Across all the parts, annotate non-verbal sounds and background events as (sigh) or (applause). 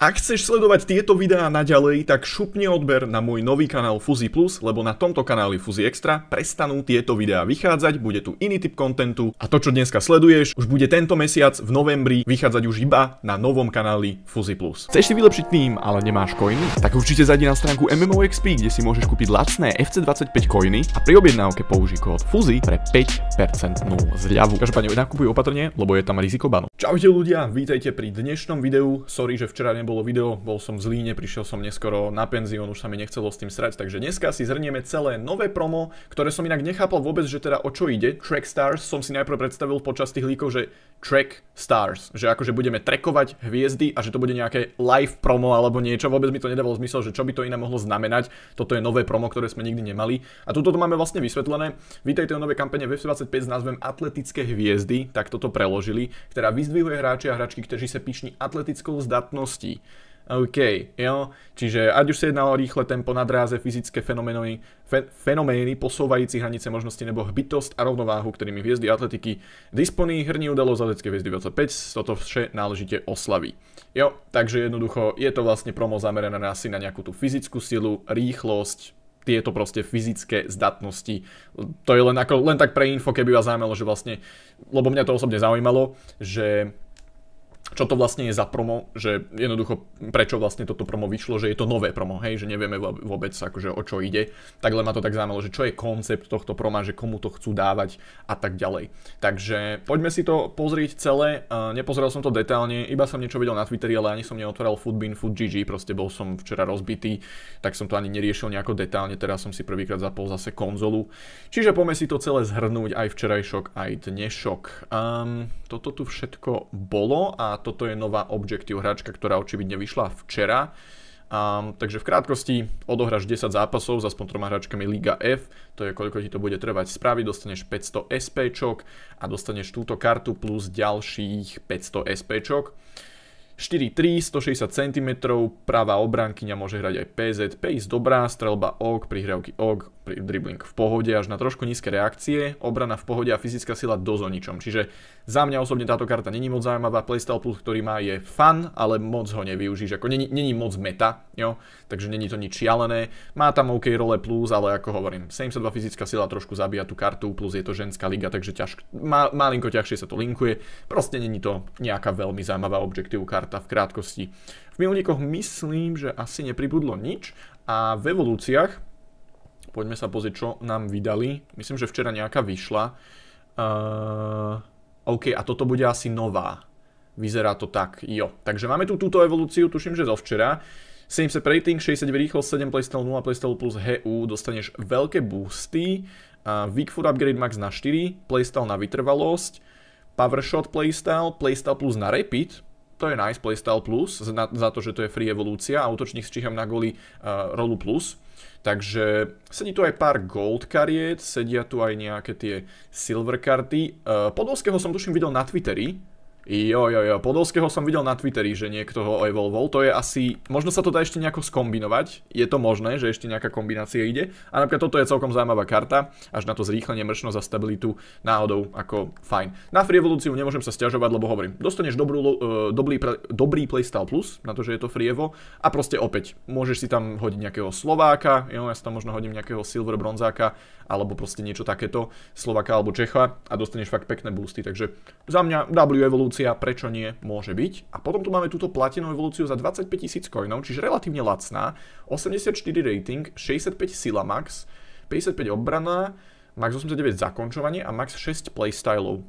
Ak chceš sledovať tieto videá naďalej, tak šupni odber na môj nový kanál Fuzzy Plus, lebo na tomto kanáli Fuzi Extra prestanú tieto videá vychádzať, bude tu iný typ kontentu a to, čo dneska sleduješ, už bude tento mesiac v novembri vychádzať už iba na novom kanáli Fuzzy Plus. Chceš si vylepšiť tým, ale nemáš koiny, Tak určite zajdi na stránku MMOXP, kde si môžeš kúpiť lacné FC25 koiny a pri objednávke použij kód Fuzi pre 5% zľavu. Každopádne nakupuj opatrne, lebo je tam riziko banu. Čaute ľudia, vítajte pri dnešnom videu. Sorry, že včera nebol nebolo video, bol som v Zlíne, prišiel som neskoro na penzión, už sa mi nechcelo s tým srať, takže dneska si zhrnieme celé nové promo, ktoré som inak nechápal vôbec, že teda o čo ide. Track Stars som si najprv predstavil počas tých líkov, že Track Stars, že akože budeme trekovať hviezdy a že to bude nejaké live promo alebo niečo, vôbec mi to nedávalo zmysel, že čo by to iné mohlo znamenať. Toto je nové promo, ktoré sme nikdy nemali. A tuto to máme vlastne vysvetlené. Vítajte o novej kampane v 25 s názvem Atletické hviezdy, tak toto preložili, ktorá vyzdvihuje hráči a hráčky, kteří sa pišní atletickou zdatností. OK, jo? Čiže ať už sa jedná o rýchle tempo na dráze, fyzické fenomény, fe, fenomény posúvajúci hranice možnosti nebo hbitosť a rovnováhu, ktorými hviezdy atletiky disponí hrní udalo za detské hviezdy 25, toto vše náležite oslaví. Jo, takže jednoducho je to vlastne promo zamerané asi na nejakú tú fyzickú silu, rýchlosť, tieto proste fyzické zdatnosti. To je len, ako, len tak pre info, keby vás zaujímalo, že vlastne, lebo mňa to osobne zaujímalo, že čo to vlastne je za promo, že jednoducho prečo vlastne toto promo vyšlo, že je to nové promo, hej, že nevieme vôbec akože o čo ide. len ma to tak zaujímalo, že čo je koncept tohto proma, že komu to chcú dávať a tak ďalej. Takže poďme si to pozrieť celé, nepozeral som to detálne, iba som niečo videl na Twitteri, ale ani som neotváral Foodbin, FoodGG, proste bol som včera rozbitý, tak som to ani neriešil nejako detálne, teraz som si prvýkrát zapol zase konzolu. Čiže poďme si to celé zhrnúť aj včerajšok, aj dnešok. Um, toto tu všetko bolo a toto je nová Objective hračka, ktorá očividne vyšla včera. Um, takže v krátkosti odohráš 10 zápasov s aspoň troma hračkami Liga F, to je koľko ti to bude trvať spraviť, dostaneš 500 SPčok a dostaneš túto kartu plus ďalších 500 SPčok. 4-3, 160 cm, pravá obrankyňa môže hrať aj PZ, pace dobrá, strelba OK, prihrávky OK, dribbling v pohode až na trošku nízke reakcie, obrana v pohode a fyzická sila dosť o ničom. Čiže za mňa osobne táto karta není moc zaujímavá, playstyle plus, ktorý má je fan, ale moc ho nevyužíš, ako není, moc meta, jo? takže není to nič šialené. Má tam OK role plus, ale ako hovorím, 72 fyzická sila trošku zabíja tú kartu, plus je to ženská liga, takže ťažk, malinko ťažšie sa to linkuje. Proste není to nejaká veľmi zaujímavá objektív karta v krátkosti. V milníkoch myslím, že asi nepribudlo nič a v evolúciách Poďme sa pozrieť, čo nám vydali. Myslím, že včera nejaká vyšla. Uh, OK, a toto bude asi nová. Vyzerá to tak, jo. Takže máme tu túto evolúciu, tuším, že zo včera. 70 rating, 69 rýchlosť, 7 playstyle 0, playstyle plus HU, dostaneš veľké boosty, uh, eh, Weak Food Upgrade Max na 4, playstyle na vytrvalosť, Power Shot playstyle, playstyle plus na repeat, to je nice, playstyle plus, za, za to, že to je free evolúcia a útočník s číham na goli uh, rolu plus. Takže sedí tu aj pár gold kariet, sedia tu aj nejaké tie silver karty. E, Podolského som tuším videl na Twitteri, Jo, jo, jo. Podolského som videl na Twitteri, že niekto ho evolvol. To je asi... Možno sa to dá ešte nejako skombinovať. Je to možné, že ešte nejaká kombinácia ide. A napríklad toto je celkom zaujímavá karta. Až na to zrýchlenie, mrčnosť a stabilitu náhodou ako fajn. Na Free evolúciu nemôžem sa stiažovať, lebo hovorím, dostaneš dobrú, uh, dobrý, dobrý playstyle plus, na to, že je to Free Evo. A proste opäť, môžeš si tam hodiť nejakého Slováka, jo, ja si tam možno hodím nejakého Silver Bronzáka, alebo proste niečo takéto, Slováka alebo Čecha a dostaneš fakt pekné boosty. Takže za mňa W evolúcia evolúcia, prečo nie, môže byť. A potom tu máme túto platenú evolúciu za 25 tisíc coinov, čiže relatívne lacná. 84 rating, 65 sila max, 55 obrana, max 89 zakončovanie a max 6 playstylov.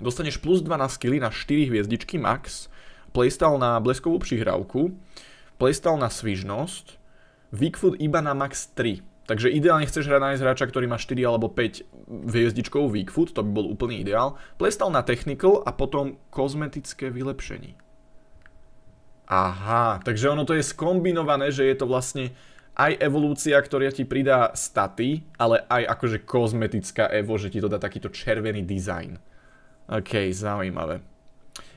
Dostaneš plus 2 na skilly na 4 hviezdičky max, playstyle na bleskovú prihrávku, playstyle na svižnosť, Weakfoot iba na max 3. Takže ideálne chceš hrať nájsť hráča, ktorý má 4 alebo 5 hviezdičkov weak foot, to by bol úplný ideál. Plestal na technical a potom kozmetické vylepšenie. Aha, takže ono to je skombinované, že je to vlastne aj evolúcia, ktorá ti pridá staty, ale aj akože kozmetická evo, že ti to dá takýto červený dizajn. OK, zaujímavé.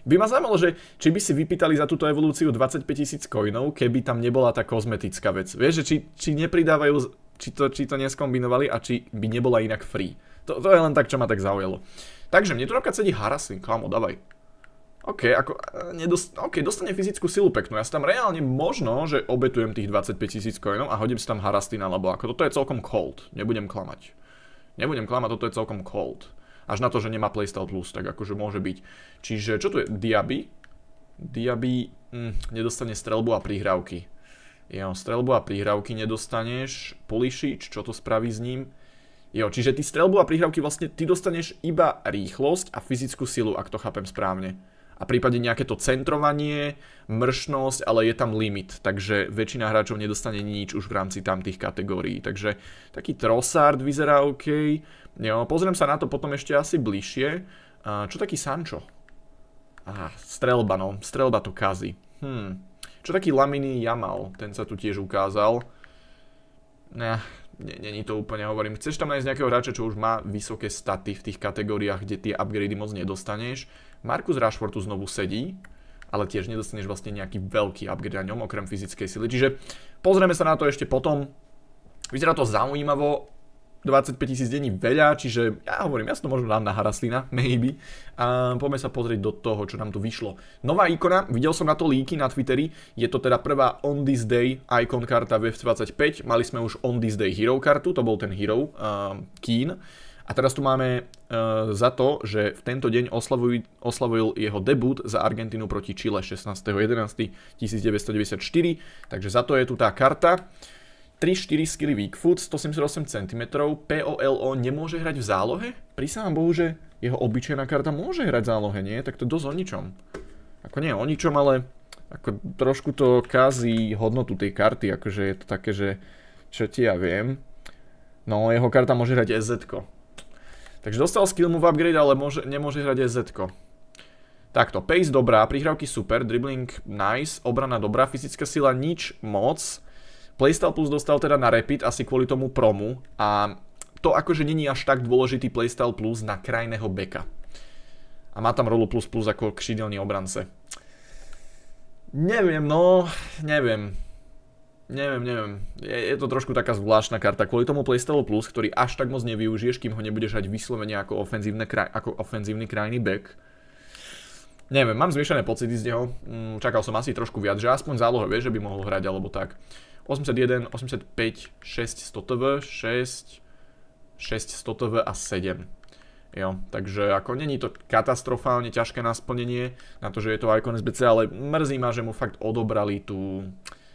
By ma zaujímalo, že či by si vypýtali za túto evolúciu 25 tisíc coinov, keby tam nebola tá kozmetická vec. Vieš, že či, či nepridávajú či to, či to neskombinovali a či by nebola inak free. To, to je len tak, čo ma tak zaujalo. Takže mne tu napríklad sedí Harasin, kámo, dávaj. OK, ako, eh, nedos, OK, dostane fyzickú silu peknú. Ja si tam reálne možno, že obetujem tých 25 tisíc coinov a hodím si tam Harastina, lebo ako toto je celkom cold. Nebudem klamať. Nebudem klamať, toto je celkom cold. Až na to, že nemá Playstyle Plus, tak akože môže byť. Čiže, čo tu je? Diaby? Diaby mm, nedostane strelbu a prihrávky. Jo, strelbu a prihrávky nedostaneš. Polišič, čo to spraví s ním? Jo, čiže ty strelbu a prihrávky, vlastne ty dostaneš iba rýchlosť a fyzickú silu, ak to chápem správne. A prípade nejaké to centrovanie, mršnosť, ale je tam limit, takže väčšina hráčov nedostane nič už v rámci tamtých kategórií. Takže taký Trossard vyzerá OK. Jo, pozriem sa na to potom ešte asi bližšie. Čo taký Sancho? Á, strelba, no. Strelba to kazí. Hmm. Čo taký Laminy Jamal, ten sa tu tiež ukázal. Nah, není to úplne, hovorím. Chceš tam nájsť nejakého hráča, čo už má vysoké staty v tých kategóriách, kde tie upgrady moc nedostaneš. Markus Rashford tu znovu sedí, ale tiež nedostaneš vlastne nejaký veľký upgrade na ňom, okrem fyzickej sily. Čiže pozrieme sa na to ešte potom. Vyzerá to zaujímavo, 25 tisíc dení veľa, čiže ja hovorím, ja si to možno dám na Haraslina, (laughs) maybe. A poďme sa pozrieť do toho, čo nám tu vyšlo. Nová ikona, videl som na to líky na Twitteri, je to teda prvá On This Day icon karta v F25, mali sme už On This Day Hero kartu, to bol ten Hero, uh, Keen. A teraz tu máme uh, za to, že v tento deň oslavuj, oslavil jeho debut za Argentinu proti Chile 16.11.1994, takže za to je tu tá karta. 3-4 skilly weak foot, 178 cm, POLO nemôže hrať v zálohe? vám Bohu, že jeho obyčajná karta môže hrať v zálohe, nie? Tak to dosť o ničom. Ako nie o ničom, ale ako trošku to kazí hodnotu tej karty, akože je to také, že čo ti ja viem. No, jeho karta môže hrať SZ. -ko. Takže dostal skill move upgrade, ale môže, nemôže hrať SZ. -ko. Takto, pace dobrá, prihrávky super, dribbling nice, obrana dobrá, fyzická sila nič moc, Playstyle Plus dostal teda na Rapid asi kvôli tomu promu a to akože není až tak dôležitý Playstyle Plus na krajného beka. A má tam rolu plus plus ako křídelný obrance. Neviem, no, neviem. Neviem, neviem. Je, je to trošku taká zvláštna karta. Kvôli tomu Playstyle Plus, ktorý až tak moc nevyužiješ, kým ho nebudeš hrať vyslovene ako, ofenzívne kraj, ako ofenzívny krajný back. Neviem, mám zmiešané pocity z neho. Mm, čakal som asi trošku viac, že aspoň zálohe vie, že by mohol hrať alebo tak. 81, 85, 6 100TV, 6, 6 100TV a 7. Jo, takže ako není to katastrofálne ťažké na splnenie, na to, že je to Icon SBC, ale mrzí ma, že mu fakt odobrali tú,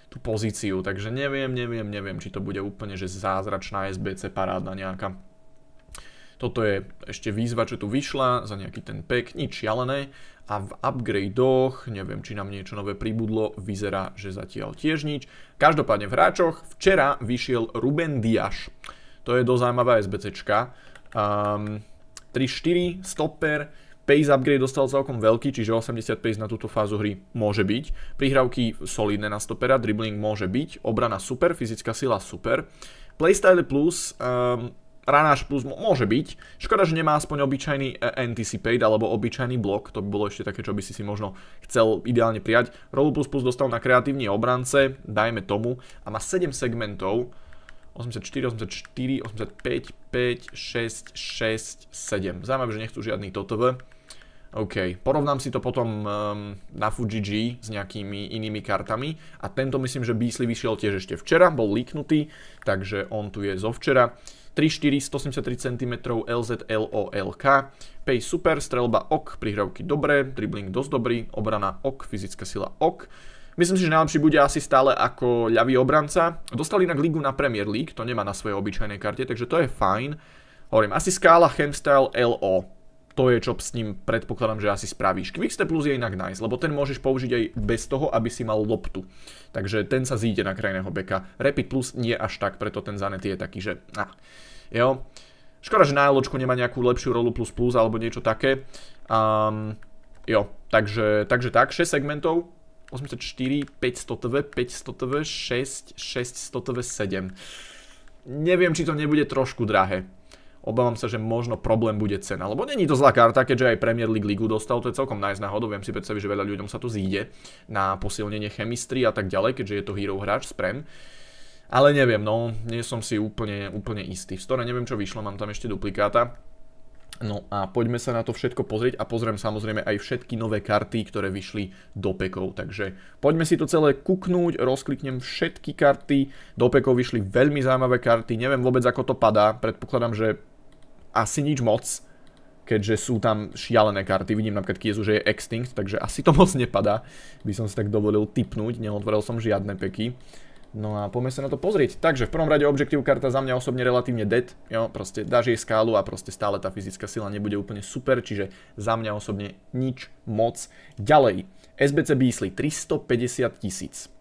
tú pozíciu, takže neviem, neviem, neviem, či to bude úplne že zázračná SBC paráda nejaká. Toto je ešte výzva, čo tu vyšla za nejaký ten pack, nič šialené. A v upgradoch, neviem, či nám niečo nové pribudlo, vyzerá, že zatiaľ tiež nič. Každopádne v hráčoch včera vyšiel Ruben Diaz. To je dosť zaujímavá SBCčka. Um, ehm, 3-4, stopper, pace upgrade dostal celkom veľký, čiže 80 pace na túto fázu hry môže byť. Prihrávky solidné na stopera, dribbling môže byť, obrana super, fyzická sila super. Playstyle plus, um, Ranáš plus môže byť. Škoda, že nemá aspoň obyčajný e, anticipate alebo obyčajný blok. To by bolo ešte také, čo by si si možno chcel ideálne prijať. Rolu plus plus dostal na kreatívne obrance, dajme tomu. A má 7 segmentov. 84, 84, 85, 5, 6, 6, 7. Zaujímavé, že nechcú žiadny TOTV. OK, porovnám si to potom um, na Fuji G s nejakými inými kartami a tento myslím, že Beasley vyšiel tiež ešte včera, bol líknutý, takže on tu je zo včera. 3-4, 183 cm LZLOLK, pay super, strelba ok, prihrávky dobré, dribbling dosť dobrý, obrana ok, fyzická sila ok. Myslím si, že najlepší bude asi stále ako ľavý obranca. Dostali inak ligu na Premier League, to nemá na svojej obyčajnej karte, takže to je fajn. Hovorím, asi skála Hemstyle LO to je, čo s ním predpokladám, že asi spravíš. Quickstep Plus je inak nice, lebo ten môžeš použiť aj bez toho, aby si mal loptu. Takže ten sa zíde na krajného beka. Rapid Plus nie až tak, preto ten Zanety je taký, že... Ah. Jo. Škoda, že na ločku nemá nejakú lepšiu rolu plus plus alebo niečo také. Um, jo, takže, takže tak, 6 segmentov, 84, 500 TV, 500 TV, 6, 600 TV, 7. Neviem, či to nebude trošku drahé obávam sa, že možno problém bude cena. Lebo není to zlá karta, keďže aj Premier League ligu dostal, to je celkom nice náhodou, viem si predstaviť, že veľa ľuďom sa to zíde na posilnenie chemistry a tak ďalej, keďže je to hero hráč z Prem. Ale neviem, no, nie som si úplne, úplne istý. V store neviem, čo vyšlo, mám tam ešte duplikáta. No a poďme sa na to všetko pozrieť a pozriem samozrejme aj všetky nové karty, ktoré vyšli do pekov. Takže poďme si to celé kuknúť, rozkliknem všetky karty. Do pekov vyšli veľmi zaujímavé karty, neviem vôbec ako to padá, predpokladám, že asi nič moc, keďže sú tam šialené karty. Vidím napríklad Kiesu, že je Extinct, takže asi to (laughs) moc nepadá. By som si tak dovolil typnúť, neotvoril som žiadne peky. No a poďme sa na to pozrieť. Takže v prvom rade objektív karta za mňa osobne relatívne dead. Jo, proste dáš jej skálu a proste stále tá fyzická sila nebude úplne super, čiže za mňa osobne nič moc. Ďalej, SBC Beasley 350 tisíc.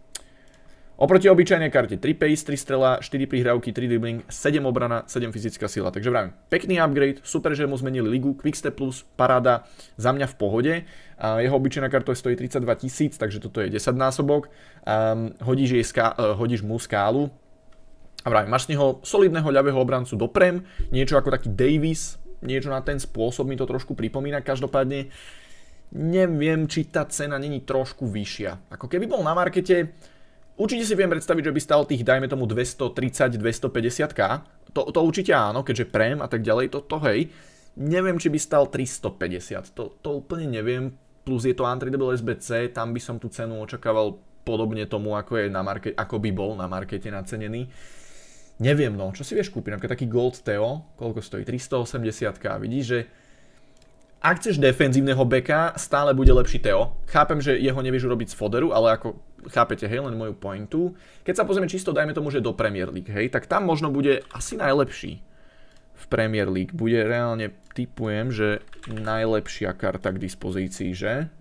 Oproti obyčajnej karte 3 pace, 3 strela, 4 prihrávky, 3 dribbling, 7 obrana, 7 fyzická sila. Takže vravím, pekný upgrade, super, že mu zmenili ligu, Quickstep plus, paráda, za mňa v pohode. A jeho obyčajná karta stojí 32 tisíc, takže toto je 10 násobok. Um, hodíš, jej ská, uh, hodíš mu skálu, a vravím, máš z neho solidného ľavého obrancu doprem, niečo ako taký Davis, niečo na ten spôsob mi to trošku pripomína, každopádne neviem, či tá cena není trošku vyššia. Ako keby bol na markete Určite si viem predstaviť, že by stalo tých, dajme tomu, 230-250k. To, to určite áno, keďže prem a tak ďalej, to, to hej. Neviem, či by stal 350, to, to úplne neviem. Plus je to untradable SBC, tam by som tú cenu očakával podobne tomu, ako, je na market, ako by bol na markete nacenený. Neviem, no, čo si vieš kúpiť? Napríklad taký Gold Teo, koľko stojí? 380k, vidíš, že ak chceš defenzívneho beka, stále bude lepší Teo. Chápem, že jeho nevieš urobiť z foderu, ale ako chápete, hej, len moju pointu. Keď sa pozrieme čisto, dajme tomu, že do Premier League, hej, tak tam možno bude asi najlepší v Premier League. Bude reálne, typujem, že najlepšia karta k dispozícii, že?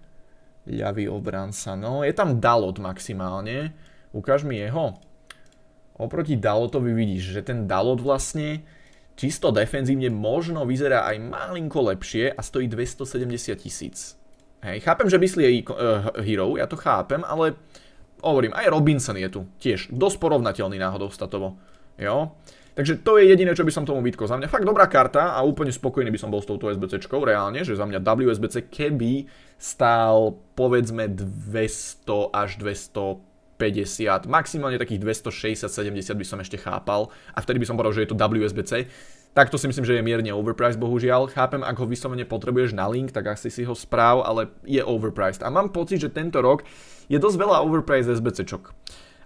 Ľavý obranca, no. Je tam Dalot maximálne. Ukáž mi jeho. Oproti Dalotovi vidíš, že ten Dalot vlastne čisto defenzívne možno vyzerá aj malinko lepšie a stojí 270 tisíc. Hej, chápem, že myslí aj uh, hero, ja to chápem, ale hovorím, aj Robinson je tu tiež dosť porovnateľný náhodou statovo. Jo? Takže to je jediné, čo by som tomu vytkol. Za mňa fakt dobrá karta a úplne spokojný by som bol s touto SBCčkou, reálne, že za mňa WSBC keby stál povedzme 200 až 250 250, maximálne takých 260-70 by som ešte chápal a vtedy by som povedal, že je to WSBC. Tak to si myslím, že je mierne overpriced, bohužiaľ. Chápem, ak ho vyslovene potrebuješ na link, tak asi si ho správ, ale je overpriced. A mám pocit, že tento rok je dosť veľa overpriced SBCčok.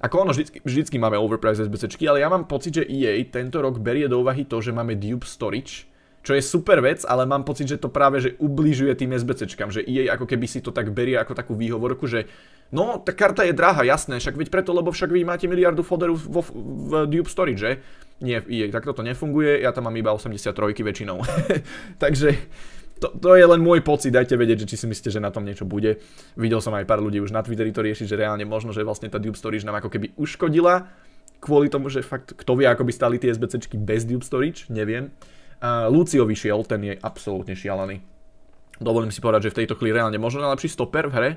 Ako ono, vždycky, vždycky máme overpriced SBCčky, ale ja mám pocit, že EA tento rok berie do úvahy to, že máme dupe storage, čo je super vec, ale mám pocit, že to práve že ubližuje tým SBCčkám, že EA ako keby si to tak berie ako takú výhovorku, že no, tá karta je drahá, jasné, však veď preto, lebo však vy máte miliardu folderov vo, v Dupe Storage, že? Nie, EA, tak toto nefunguje, ja tam mám iba 83 väčšinou. (laughs) Takže to, to je len môj pocit, dajte vedieť, že či si myslíte, že na tom niečo bude. Videl som aj pár ľudí už na Twitteri to riešiť, že reálne možno, že vlastne tá Dupe Storage nám ako keby uškodila, kvôli tomu, že fakt, kto vie, ako by stali tie SBCčky bez Dupe Storage, neviem. Lucio vyšiel, ten je absolútne šialený. Dovolím si povedať, že v tejto chvíli reálne možno najlepší stoper v hre,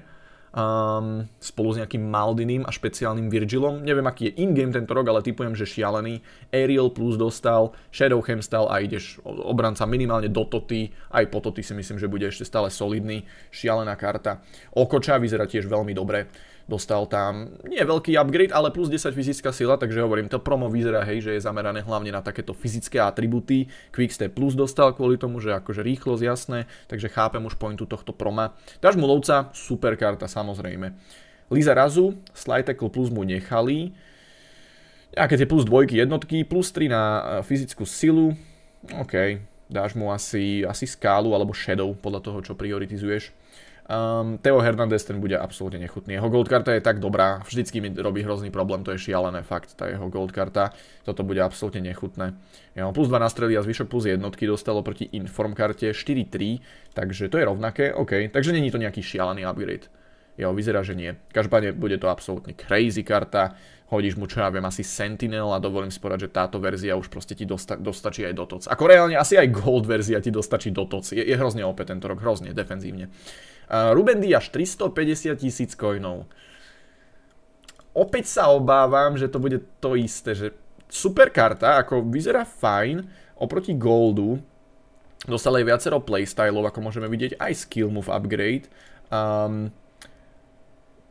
um, spolu s nejakým Maldinim a špeciálnym Virgilom. Neviem, aký je in-game tento rok, ale typujem, že šialený. Ariel plus dostal, Shadowham stal a ideš obranca minimálne do Toty. Aj po Toty si myslím, že bude ešte stále solidný. Šialená karta. Okoča vyzerá tiež veľmi dobre. Dostal tam nie veľký upgrade, ale plus 10 fyzická sila, takže hovorím, to promo vyzerá, hej, že je zamerané hlavne na takéto fyzické atributy. Quickstep plus dostal kvôli tomu, že akože rýchlosť jasné, takže chápem už pointu tohto proma. Dáš mu lovca, super karta, samozrejme. Liza razu, slide tackle plus mu nechali. Nejaké tie plus dvojky, jednotky, plus 3 na e, fyzickú silu. OK, dáš mu asi, asi skálu alebo shadow podľa toho, čo prioritizuješ. Um, Teo Hernández ten bude absolútne nechutný. Jeho gold karta je tak dobrá, vždycky mi robí hrozný problém, to je šialené fakt, tá jeho gold karta. Toto bude absolútne nechutné. Ja mám plus 2 nastrely a zvyšok plus jednotky dostalo proti inform karte 4-3, takže to je rovnaké, OK. Takže není to nejaký šialený upgrade. Jo, vyzerá, že nie. Každopádne bude to absolútne crazy karta, hodíš mu čo ja viem, asi Sentinel a dovolím si povedať, že táto verzia už proste ti dosta- dostačí aj dotoc. Ako reálne asi aj Gold verzia ti dostačí dotoc. Je, je hrozne opäť tento rok, hrozne defenzívne. Ruben Diaz 350 tisíc coinov. Opäť sa obávam, že to bude to isté, že super karta, ako vyzerá fajn, oproti Goldu, dostal aj viacero playstylov, ako môžeme vidieť, aj skill move upgrade. Um,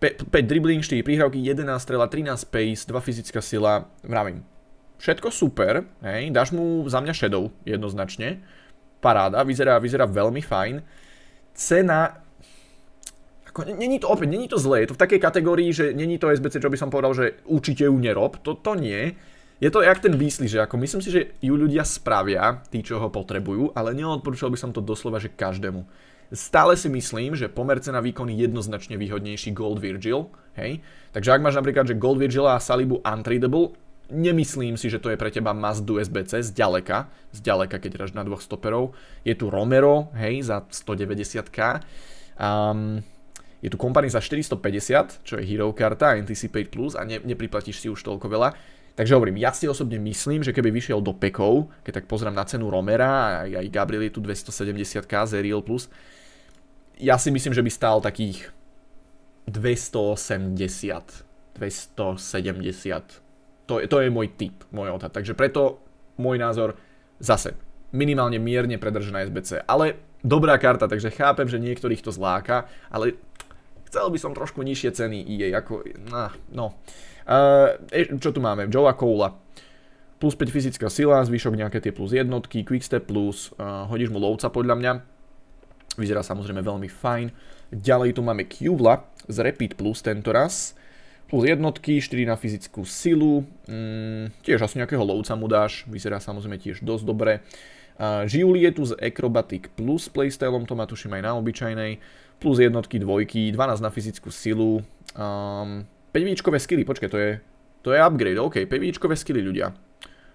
ehm, 5 dribbling, 4 prihrávky, 11 strela, 13 pace, 2 fyzická sila, vravím. Všetko super, hej, dáš mu za mňa shadow jednoznačne. Paráda, vyzerá, vyzerá veľmi fajn. Cena ako, není to opäť, není to zlé, je to v takej kategórii, že není to SBC, čo by som povedal, že určite ju nerob, to, to nie. Je to jak ten výsli, že ako myslím si, že ju ľudia spravia, tí, čo ho potrebujú, ale neodporúčal by som to doslova, že každému. Stále si myslím, že pomer cena výkon je jednoznačne výhodnejší Gold Virgil, hej? Takže ak máš napríklad, že Gold Virgil a Salibu untradable, nemyslím si, že to je pre teba must do SBC, zďaleka, zďaleka, keď hráš na dvoch stoperov. Je tu Romero, hej, za 190k. Um, je tu Company za 450, čo je hero karta, Anticipate Plus a ne, nepriplatíš si už toľko veľa. Takže hovorím, ja si osobne myslím, že keby vyšiel do pekov, keď tak pozriem na cenu Romera, a aj Gabriel je tu 270k z Real Plus, ja si myslím, že by stál takých 280, 270. To je, to je môj tip, môj odhad. Takže preto môj názor zase minimálne mierne predržená SBC. Ale dobrá karta, takže chápem, že niektorých to zláka, ale chcel by som trošku nižšie ceny EA, ako, na, no. Uh, čo tu máme? Joe Cola. Plus 5 fyzická sila, zvyšok nejaké tie plus jednotky, quickstep plus, uh, hodíš mu lovca podľa mňa. Vyzerá samozrejme veľmi fajn. Ďalej tu máme Cubla z Repeat Plus tento raz. Plus jednotky, 4 na fyzickú silu. Mm, tiež asi nejakého lovca mu dáš, vyzerá samozrejme tiež dosť dobre. Uh, Žiuli je tu z Acrobatic Plus playstyleom, to má tuším aj na obyčajnej plus jednotky, dvojky, 12 na fyzickú silu, um, 5 skily, počkaj, to je, to je upgrade, OK, 5 skily ľudia.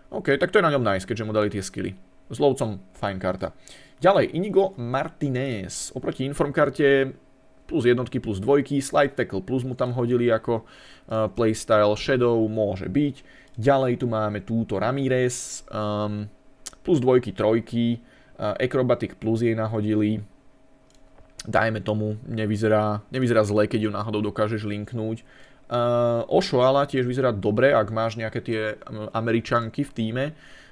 OK, tak to je na ňom nice, keďže mu dali tie skily. S lovcom fajn karta. Ďalej, Inigo Martinez. Oproti informkarte plus jednotky, plus dvojky, slide tackle plus mu tam hodili ako uh, playstyle, shadow môže byť. Ďalej tu máme túto Ramirez, um, plus dvojky, trojky, uh, acrobatic plus jej nahodili, dajme tomu, nevyzerá, nevyzerá zle, keď ju náhodou dokážeš linknúť. Uh, Ošoala tiež vyzerá dobre, ak máš nejaké tie um, američanky v týme,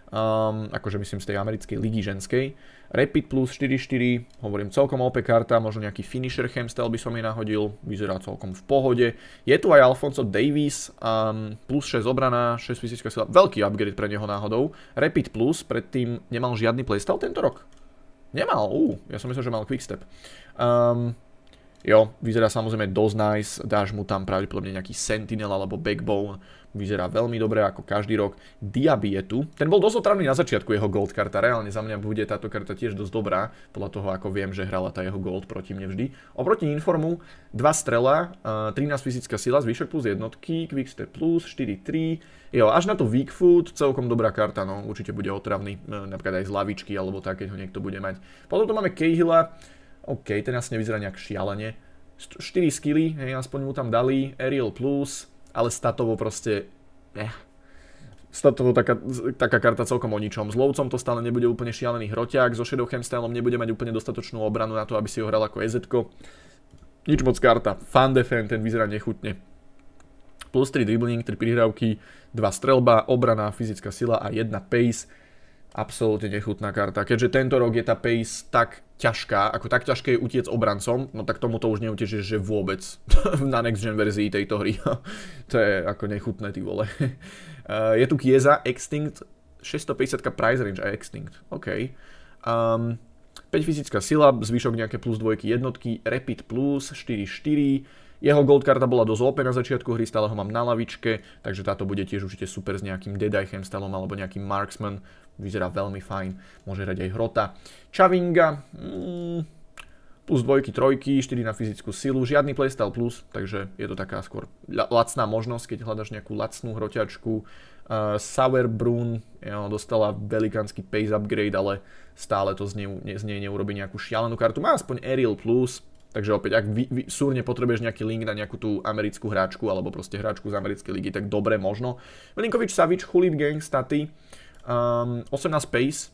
um, akože myslím z tej americkej ligy ženskej. Rapid plus 4-4, hovorím celkom OP karta, možno nejaký finisher chemstel by som jej nahodil, vyzerá celkom v pohode. Je tu aj Alfonso Davis, um, plus 6 obrana, 6 fyzická sila, veľký upgrade pre neho náhodou. Rapid plus, predtým nemal žiadny playstyle tento rok? Nemal, ú, ja som myslel, že mal quickstep. Um, jo, vyzerá samozrejme dosť nice, dáš mu tam pravdepodobne nejaký sentinel alebo backbone, vyzerá veľmi dobre ako každý rok. Diaby je tu. Ten bol dosť otravný na začiatku jeho gold karta. Reálne za mňa bude táto karta tiež dosť dobrá, podľa toho ako viem, že hrala tá jeho gold proti mne vždy. Oproti Informu 2 strela, 13 fyzická sila, zvyšok plus jednotky, quickstep plus, 4-3. Jo, až na to weak food, celkom dobrá karta, no určite bude otravný, e, napríklad aj z lavičky alebo tak, keď ho niekto bude mať. Potom tu máme Cahilla, OK, ten asi nevyzerá nejak šialene. 4 skilly, hej, aspoň mu tam dali, Aerial plus, ale statovo proste... Eh. Statovo taká, taká karta celkom o ničom. S lovcom to stále nebude úplne šialený hroťák, so šedou stylom nebude mať úplne dostatočnú obranu na to, aby si ho hral ako ez -ko. Nič moc karta. Fan defend, ten vyzerá nechutne. Plus 3 dribbling, 3 prihrávky, 2 strelba, obrana, fyzická sila a 1 pace absolútne nechutná karta. Keďže tento rok je tá pace tak ťažká, ako tak ťažké je utiec obrancom, no tak tomuto už neutečieš, že vôbec (laughs) na next gen verzii tejto hry. (laughs) to je ako nechutné, ty vole. Eh, je tu Kieza, Extinct, 650 price range a Extinct, OK. Um, ehm, 5 fyzická sila, zvyšok nejaké plus dvojky jednotky, Rapid plus, 4-4, jeho gold karta bola dosť OP na začiatku hry, stále ho mám na lavičke, takže táto bude tiež určite super s nejakým Deadeye Hemstalom alebo nejakým Marksman vyzerá veľmi fajn, môže hrať aj Hrota. Čavinga, mm, plus dvojky, trojky, 4 na fyzickú silu, žiadny playstyle plus, takže je to taká skôr lacná možnosť, keď hľadaš nejakú lacnú hroťačku. Uh, Sauerbrun jo, dostala velikánsky pace upgrade, ale stále to z nej, ne, z nej neurobi nejakú šialenú kartu. Má aspoň Aerial plus, Takže opäť, ak vy, vy, súrne potrebuješ nejaký link na nejakú tú americkú hráčku alebo proste hráčku z americkej ligy, tak dobre možno. Milinkovič, Savič, Chulit, Gang, Staty. Um, ehm, 18 pace.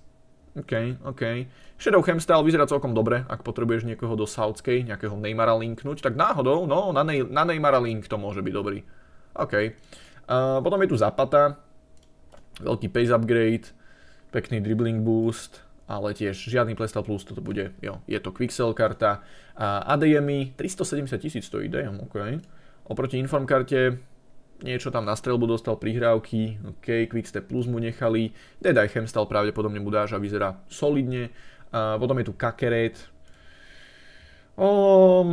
OK, OK. Shadow Hemstyle vyzerá celkom dobre, ak potrebuješ niekoho do Southkej, nejakého Neymara linknúť, tak náhodou, no, na, Nej na Neymara link to môže byť dobrý. OK. Uh, potom je tu Zapata, veľký pace upgrade, pekný dribbling boost, ale tiež žiadny playstyle plus, toto bude, jo, je to Quixel karta. Uh, ADMI, 370 tisíc stojí, damn, OK. Oproti karte, niečo tam na strelbu dostal prihrávky, OK, Quickstep Plus mu nechali, Dead Eye Hemstal pravdepodobne a vyzerá solidne, a potom je tu Kakeret, um, ehm,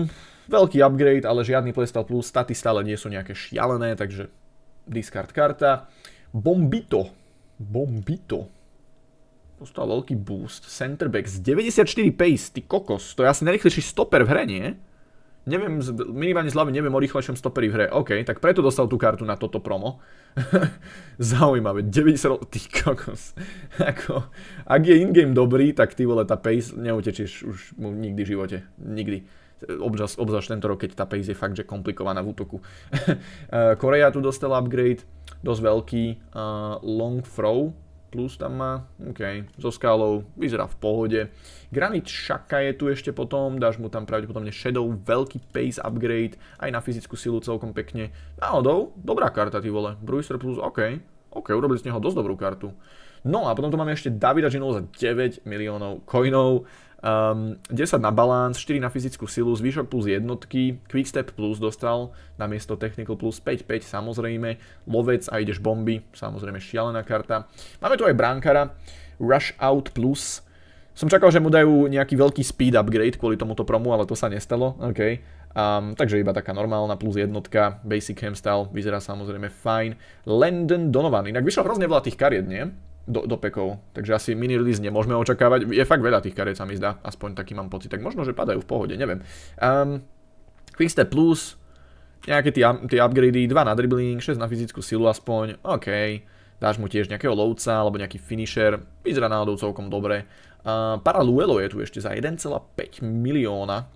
veľký upgrade, ale žiadny Playstyle Plus, staty stále nie sú nejaké šialené, takže discard karta, Bombito, Bombito, dostal veľký boost, centerback z 94 pace, ty kokos, to je asi najrychlejší stoper v hre, nie? neviem, minimálne z hlavy neviem o rýchlejšom stoperi v hre. OK, tak preto dostal tú kartu na toto promo. (laughs) Zaujímavé, 90 rokov, Ty kokos. (laughs) Ako, ak je in-game dobrý, tak ty vole, tá pace neutečieš už mu nikdy v živote. Nikdy. Obzvlášť, obzvlášť tento rok, keď tá pace je fakt, že komplikovaná v útoku. (laughs) Eh, Korea tu dostala upgrade, dosť veľký. Uh, long throw, Plus tam má, OK, so skálou, vyzerá v pohode. Granit Šaka je tu ešte potom, dáš mu tam pravdepodobne Shadow, veľký pace upgrade, aj na fyzickú silu celkom pekne. Náhodou, dobrá karta ty vole, Brewster plus, OK, OK, urobili z neho dosť dobrú kartu. No a potom tu máme ešte Davida Žinov za 9 miliónov coinov. Um, ehm, 10 na balans, 4 na fyzickú silu, zvyšok plus jednotky, quickstep plus dostal na miesto technical plus 5, 5 samozrejme, lovec a ideš bomby, samozrejme šialená karta. Máme tu aj bránkara, rush out plus, som čakal, že mu dajú nejaký veľký speed upgrade kvôli tomuto promu, ale to sa nestalo, ok. Um, takže iba taká normálna plus jednotka, basic hamstyle, vyzerá samozrejme fajn. Landon Donovan, inak vyšlo hrozne veľa tých kariet, nie? do, do pekov. Takže asi mini release nemôžeme očakávať. Je fakt veľa tých karet, sa mi zdá, aspoň taký mám pocit. Tak možno, že padajú v pohode, neviem. Um, ehm, Quickstep Plus, nejaké tie upgrady, 2 na dribbling, 6 na fyzickú silu aspoň, OK. Dáš mu tiež nejakého lovca alebo nejaký finisher, vyzerá náhodou celkom dobre. Uh, Paraluelo je tu ešte za 1,5 milióna.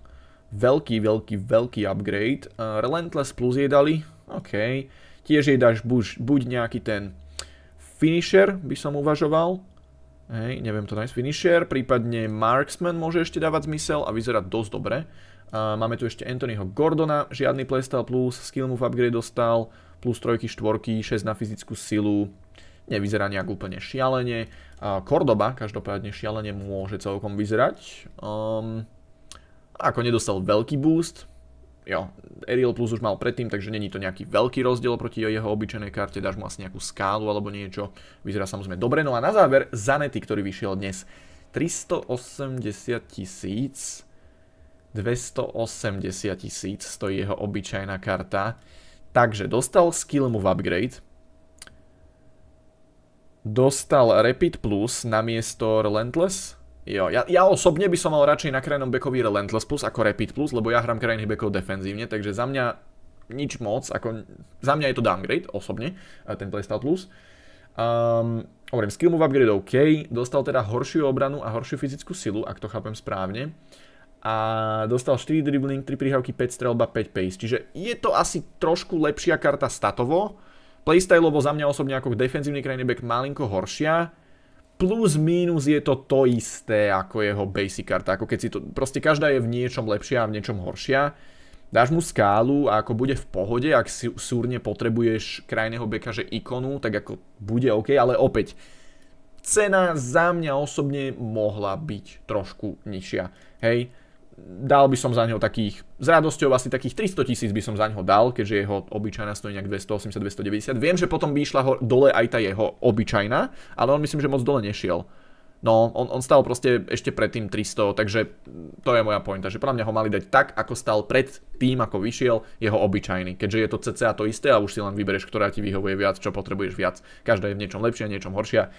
Veľký, veľký, veľký upgrade. Uh, Relentless Plus jej dali, OK. Tiež jej dáš buď, buď nejaký ten Finisher by som uvažoval. Hej, neviem to nájsť. Finisher, prípadne Marksman môže ešte dávať zmysel a vyzerá dosť dobre. máme tu ešte Anthonyho Gordona, žiadny playstyle plus, skill move upgrade dostal, plus trojky, štvorky, 6 na fyzickú silu, nevyzerá nejak úplne šialene. Cordoba každopádne šialene môže celkom vyzerať. Ehm, ako nedostal veľký boost, jo, Ariel Plus už mal predtým, takže není to nejaký veľký rozdiel proti jeho obyčajnej karte, dáš mu asi nejakú skálu alebo niečo, vyzerá samozrejme dobre. No a na záver Zanety, ktorý vyšiel dnes, 380 tisíc, 280 tisíc stojí jeho obyčajná karta, takže dostal skill v upgrade, dostal Rapid Plus na miesto Relentless, Jo, ja, ja osobne by som mal radšej na krajnom bekový Relentless Plus ako Rapid Plus, lebo ja hrám krajných bekov defenzívne, takže za mňa nič moc, ako za mňa je to downgrade osobne, ten Playstyle Plus. Um, hovorím, skill move upgrade OK, dostal teda horšiu obranu a horšiu fyzickú silu, ak to chápem správne. A dostal 4 dribbling, 3 prihrávky, 5 strelba, 5 pace, čiže je to asi trošku lepšia karta statovo, playstyleovo za mňa osobne ako defenzívny krajný back malinko horšia, plus minus je to to isté ako jeho basic karta. Ako keď si to, proste každá je v niečom lepšia a v niečom horšia. Dáš mu skálu a ako bude v pohode, ak si súrne potrebuješ krajného beka, že ikonu, tak ako bude OK, ale opäť cena za mňa osobne mohla byť trošku nižšia. Hej, dal by som za ňo takých, s radosťou asi takých 300 tisíc by som za ňo dal, keďže jeho obyčajná stojí nejak 280-290. Viem, že potom by išla ho, dole aj tá jeho obyčajná, ale on myslím, že moc dole nešiel. No, on, on stal proste ešte pred tým 300, takže to je moja pointa, že podľa mňa ho mali dať tak, ako stal pred tým, ako vyšiel jeho obyčajný, keďže je to cca to isté a už si len vybereš, ktorá ti vyhovuje viac, čo potrebuješ viac. Každá je v niečom lepšia, niečom horšia.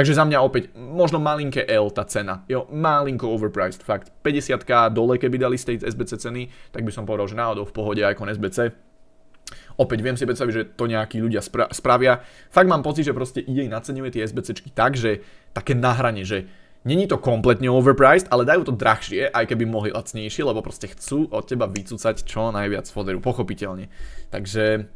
Takže za mňa opäť možno malinké L tá cena. Jo, malinko overpriced, fakt. 50k dole, keby dali z tej SBC ceny, tak by som povedal, že náhodou v pohode aj kon SBC. Opäť viem si predstaviť, že to nejakí ľudia spra- spravia. Fakt mám pocit, že proste idej naceňuje tie SBCčky tak, že také nahranie, že Není to kompletne overpriced, ale dajú to drahšie, aj keby mohli lacnejšie, lebo proste chcú od teba vycúcať čo najviac foderu, pochopiteľne. Takže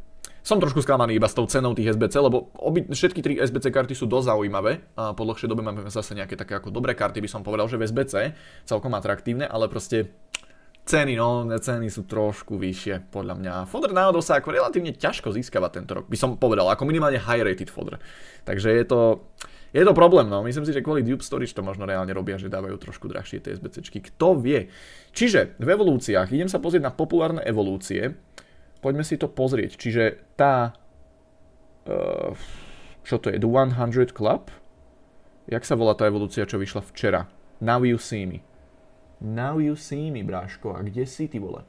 som trošku sklamaný iba s tou cenou tých SBC, lebo obi, všetky tri SBC karty sú dosť zaujímavé. A po dlhšej dobe máme zase nejaké také ako dobré karty, by som povedal, že v SBC celkom atraktívne, ale proste ceny, no, ceny sú trošku vyššie, podľa mňa. Fodr na sa ako relatívne ťažko získava tento rok, by som povedal, ako minimálne high-rated fodr. Takže je to, je to problém, no. Myslím si, že kvôli Dupe Storage to možno reálne robia, že dávajú trošku drahšie tie SBCčky. Kto vie? Čiže v evolúciách, idem sa pozrieť na populárne evolúcie, Poďme si to pozrieť. Čiže tá... Uh, čo to je? The 100 Club? Jak sa volá tá evolúcia, čo vyšla včera? Now you see me. Now you see me, bráško. A kde si, ty vole?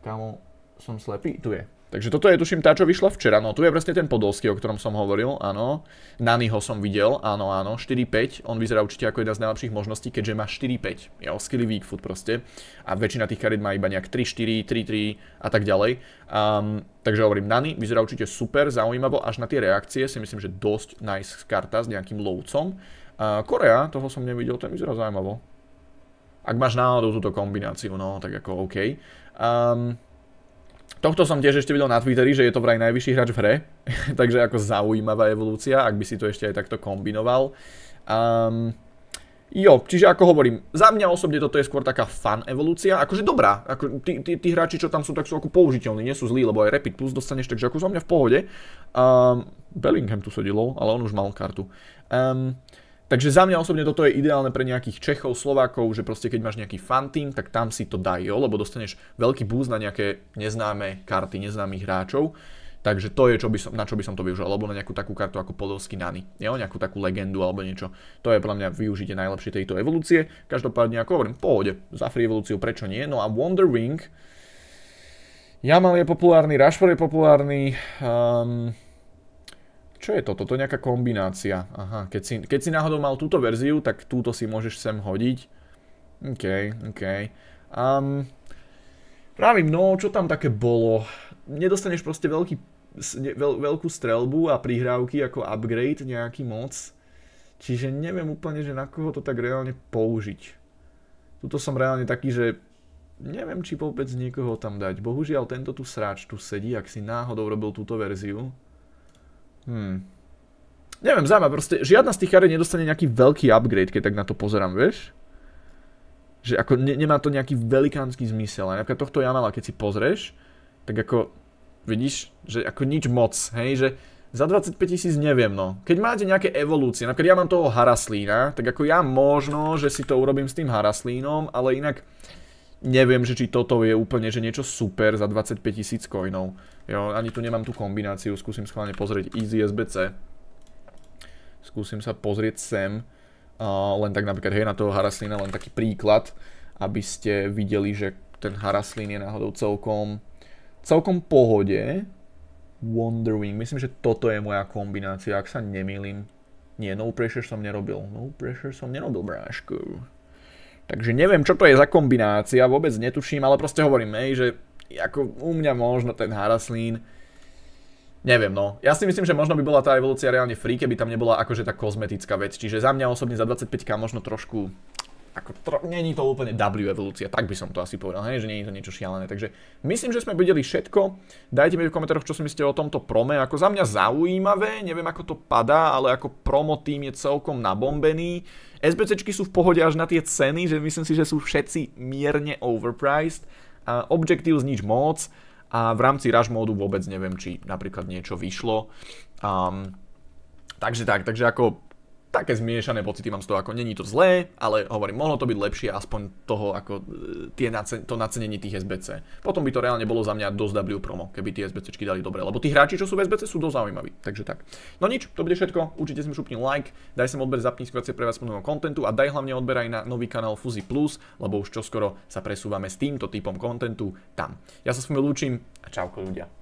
Kamo, som slepý? Tu je. Takže toto je, tuším, tá, čo vyšla včera. No, tu je presne ten podolský, o ktorom som hovoril, áno. ho som videl, áno, áno. 4-5, on vyzerá určite ako jedna z najlepších možností, keďže má 4-5. Je skilly weak foot proste. A väčšina tých karit má iba nejak 3-4, 3-3 a tak ďalej. Um, takže hovorím, Nani vyzerá určite super, zaujímavo. Až na tie reakcie si myslím, že dosť nice karta s nejakým lovcom. Uh, Korea, toho som nevidel, ten vyzerá zaujímavo. Ak máš náhodou túto kombináciu, no, tak ako OK. Um, Tohto som tiež ešte videl na Twitteri, že je to vraj najvyšší hráč v hre, (laughs) takže ako zaujímavá evolúcia, ak by si to ešte aj takto kombinoval. Um, jo, čiže ako hovorím, za mňa osobne toto je skôr taká fan evolúcia, akože dobrá, ako tí, tí, tí hráči, čo tam sú, tak sú ako použiteľní, nie sú zlí, lebo aj Rapid Plus dostaneš, takže ako za mňa v pohode. Um, Bellingham tu sedilo, ale on už mal kartu. Um, Takže za mňa osobne toto je ideálne pre nejakých Čechov, Slovákov, že proste keď máš nejaký team, tak tam si to daj, jo, lebo dostaneš veľký búz na nejaké neznáme karty, neznámych hráčov. Takže to je, čo by som, na čo by som to využil. Alebo na nejakú takú kartu ako Podolsky Nany. Jo, nejakú takú legendu alebo niečo. To je pre mňa využite najlepšie tejto evolúcie. Každopádne, ako hovorím, pohode. Za free evolúciu, prečo nie? No a Wonder Wing. Jamal je populárny, Rashford je populárny. Um, čo je toto? To je nejaká kombinácia. Aha, keď si, keď si náhodou mal túto verziu, tak túto si môžeš sem hodiť. OK, OK. Um, no, čo tam také bolo? Nedostaneš proste veľký, veľ, veľkú strelbu a prihrávky ako upgrade nejaký moc. Čiže neviem úplne, že na koho to tak reálne použiť. Tuto som reálne taký, že neviem, či vôbec niekoho tam dať. Bohužiaľ, tento tu sráč tu sedí, ak si náhodou robil túto verziu. Hmm. Neviem, zaujímavé, proste žiadna z tých kariet nedostane nejaký veľký upgrade, keď tak na to pozerám, vieš? Že ako ne, nemá to nejaký velikánsky zmysel. A napríklad tohto Jamala, keď si pozrieš, tak ako vidíš, že ako nič moc, hej, že za 25 tisíc neviem, no. Keď máte nejaké evolúcie, napríklad ja mám toho Haraslína, tak ako ja možno, že si to urobím s tým Haraslínom, ale inak neviem, že či toto je úplne, že niečo super za 25 tisíc coinov. Jo, ani tu nemám tú kombináciu, skúsim schválne pozrieť Easy SBC. Skúsim sa pozrieť sem, uh, len tak napríklad, hej, na toho Haraslina, len taký príklad, aby ste videli, že ten Haraslin je náhodou celkom, celkom pohode. Wondering, myslím, že toto je moja kombinácia, ak sa nemýlim. Nie, no pressure som nerobil. No pressure som nerobil, brášku. Takže neviem, čo to je za kombinácia, vôbec netuším, ale proste hovorím, hej, že ako u mňa možno ten Haraslín, Neviem, no. Ja si myslím, že možno by bola tá evolúcia reálne free, keby tam nebola akože tá kozmetická vec. Čiže za mňa osobne za 25k možno trošku ako tro, není to úplne W evolúcia, tak by som to asi povedal, hej, že není to niečo šialené. Takže myslím, že sme vedeli všetko. Dajte mi v komentároch, čo si myslíte o tomto prome. Ako za mňa zaujímavé, neviem ako to padá, ale ako promo tým je celkom nabombený. SBCčky sú v pohode až na tie ceny, že myslím si, že sú všetci mierne overpriced. A z nič moc a v rámci Rush módu vôbec neviem, či napríklad niečo vyšlo. Um, takže tak, takže ako také zmiešané pocity mám z toho, ako není to zlé, ale hovorím, mohlo to byť lepšie aspoň toho, ako e, tie nace, to nacenenie tých SBC. Potom by to reálne bolo za mňa dosť W promo, keby tie SBCčky dali dobre, lebo tí hráči, čo sú v SBC, sú dosť zaujímaví. Takže tak. No nič, to bude všetko. Určite si mi šupni like, daj sem odber, zapni skvacie pre vás plného kontentu a daj hlavne odber aj na nový kanál Fuzi Plus, lebo už čoskoro sa presúvame s týmto typom kontentu tam. Ja sa s vami lúčim a čauko ľudia.